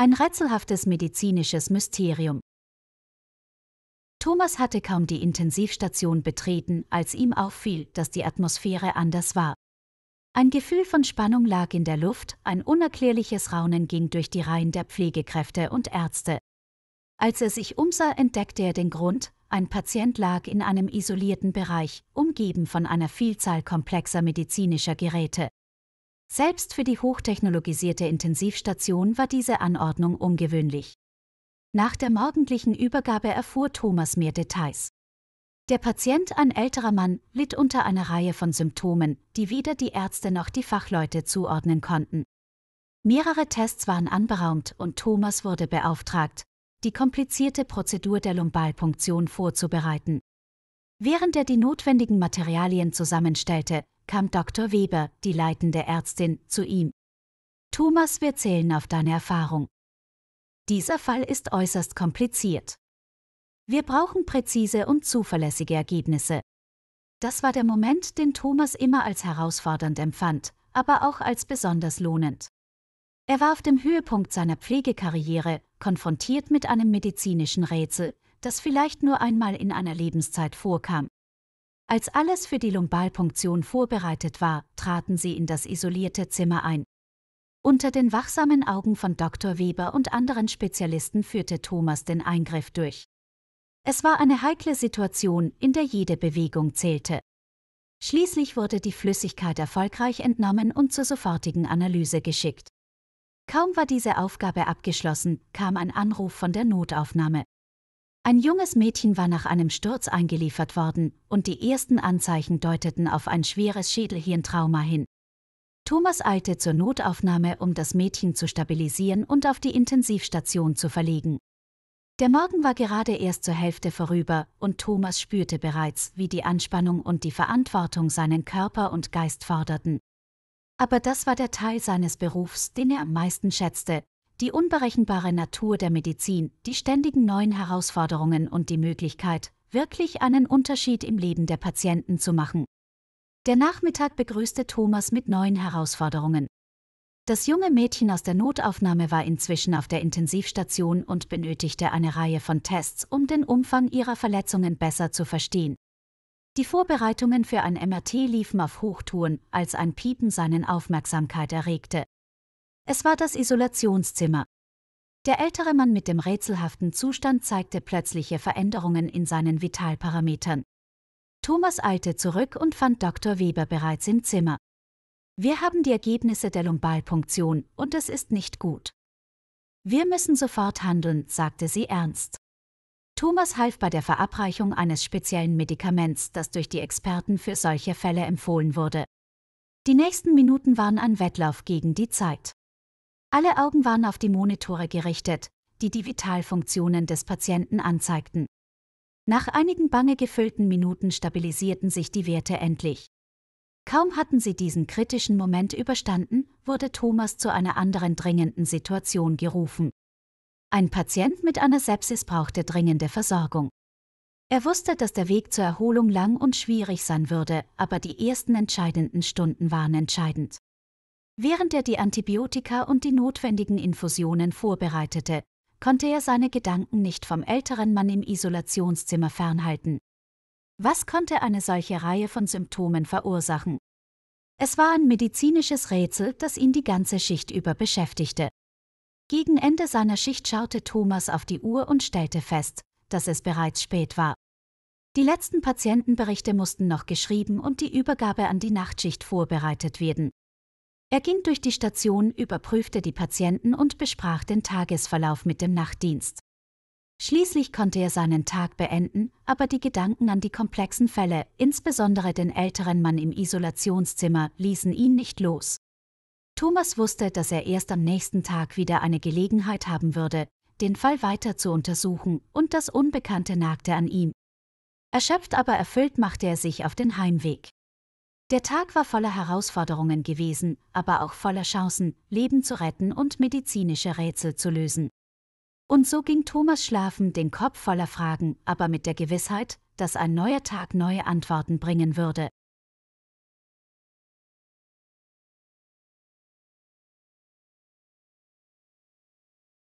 Ein rätselhaftes medizinisches Mysterium. Thomas hatte kaum die Intensivstation betreten, als ihm auffiel, dass die Atmosphäre anders war. Ein Gefühl von Spannung lag in der Luft, ein unerklärliches Raunen ging durch die Reihen der Pflegekräfte und Ärzte. Als er sich umsah, entdeckte er den Grund, ein Patient lag in einem isolierten Bereich, umgeben von einer Vielzahl komplexer medizinischer Geräte. Selbst für die hochtechnologisierte Intensivstation war diese Anordnung ungewöhnlich. Nach der morgendlichen Übergabe erfuhr Thomas mehr Details. Der Patient, ein älterer Mann, litt unter einer Reihe von Symptomen, die weder die Ärzte noch die Fachleute zuordnen konnten. Mehrere Tests waren anberaumt und Thomas wurde beauftragt, die komplizierte Prozedur der Lumbalpunktion vorzubereiten. Während er die notwendigen Materialien zusammenstellte, kam Dr. Weber, die leitende Ärztin, zu ihm. Thomas, wir zählen auf deine Erfahrung. Dieser Fall ist äußerst kompliziert. Wir brauchen präzise und zuverlässige Ergebnisse. Das war der Moment, den Thomas immer als herausfordernd empfand, aber auch als besonders lohnend. Er war auf dem Höhepunkt seiner Pflegekarriere, konfrontiert mit einem medizinischen Rätsel, das vielleicht nur einmal in einer Lebenszeit vorkam. Als alles für die Lumbalpunktion vorbereitet war, traten sie in das isolierte Zimmer ein. Unter den wachsamen Augen von Dr. Weber und anderen Spezialisten führte Thomas den Eingriff durch. Es war eine heikle Situation, in der jede Bewegung zählte. Schließlich wurde die Flüssigkeit erfolgreich entnommen und zur sofortigen Analyse geschickt. Kaum war diese Aufgabe abgeschlossen, kam ein Anruf von der Notaufnahme. Ein junges Mädchen war nach einem Sturz eingeliefert worden und die ersten Anzeichen deuteten auf ein schweres Schädelhirntrauma hin. Thomas eilte zur Notaufnahme, um das Mädchen zu stabilisieren und auf die Intensivstation zu verlegen. Der Morgen war gerade erst zur Hälfte vorüber und Thomas spürte bereits, wie die Anspannung und die Verantwortung seinen Körper und Geist forderten. Aber das war der Teil seines Berufs, den er am meisten schätzte, die unberechenbare Natur der Medizin, die ständigen neuen Herausforderungen und die Möglichkeit, wirklich einen Unterschied im Leben der Patienten zu machen. Der Nachmittag begrüßte Thomas mit neuen Herausforderungen. Das junge Mädchen aus der Notaufnahme war inzwischen auf der Intensivstation und benötigte eine Reihe von Tests, um den Umfang ihrer Verletzungen besser zu verstehen. Die Vorbereitungen für ein MRT liefen auf Hochtouren, als ein Piepen seinen Aufmerksamkeit erregte. Es war das Isolationszimmer. Der ältere Mann mit dem rätselhaften Zustand zeigte plötzliche Veränderungen in seinen Vitalparametern. Thomas eilte zurück und fand Dr. Weber bereits im Zimmer. Wir haben die Ergebnisse der Lumbalpunktion und es ist nicht gut. Wir müssen sofort handeln, sagte sie ernst. Thomas half bei der Verabreichung eines speziellen Medikaments, das durch die Experten für solche Fälle empfohlen wurde. Die nächsten Minuten waren ein Wettlauf gegen die Zeit. Alle Augen waren auf die Monitore gerichtet, die die Vitalfunktionen des Patienten anzeigten. Nach einigen bange gefüllten Minuten stabilisierten sich die Werte endlich. Kaum hatten sie diesen kritischen Moment überstanden, wurde Thomas zu einer anderen dringenden Situation gerufen. Ein Patient mit einer Sepsis brauchte dringende Versorgung. Er wusste, dass der Weg zur Erholung lang und schwierig sein würde, aber die ersten entscheidenden Stunden waren entscheidend. Während er die Antibiotika und die notwendigen Infusionen vorbereitete, konnte er seine Gedanken nicht vom älteren Mann im Isolationszimmer fernhalten. Was konnte eine solche Reihe von Symptomen verursachen? Es war ein medizinisches Rätsel, das ihn die ganze Schicht über beschäftigte. Gegen Ende seiner Schicht schaute Thomas auf die Uhr und stellte fest, dass es bereits spät war. Die letzten Patientenberichte mussten noch geschrieben und die Übergabe an die Nachtschicht vorbereitet werden. Er ging durch die Station, überprüfte die Patienten und besprach den Tagesverlauf mit dem Nachtdienst. Schließlich konnte er seinen Tag beenden, aber die Gedanken an die komplexen Fälle, insbesondere den älteren Mann im Isolationszimmer, ließen ihn nicht los. Thomas wusste, dass er erst am nächsten Tag wieder eine Gelegenheit haben würde, den Fall weiter zu untersuchen, und das Unbekannte nagte an ihm. Erschöpft aber erfüllt machte er sich auf den Heimweg. Der Tag war voller Herausforderungen gewesen, aber auch voller Chancen, Leben zu retten und medizinische Rätsel zu lösen. Und so ging Thomas schlafen, den Kopf voller Fragen, aber mit der Gewissheit, dass ein neuer Tag neue Antworten bringen würde.